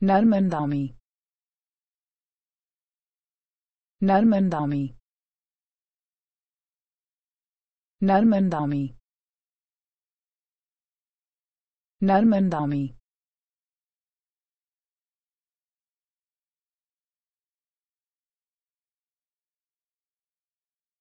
Narmandami. Narmandami. Narmandami. Narmandami.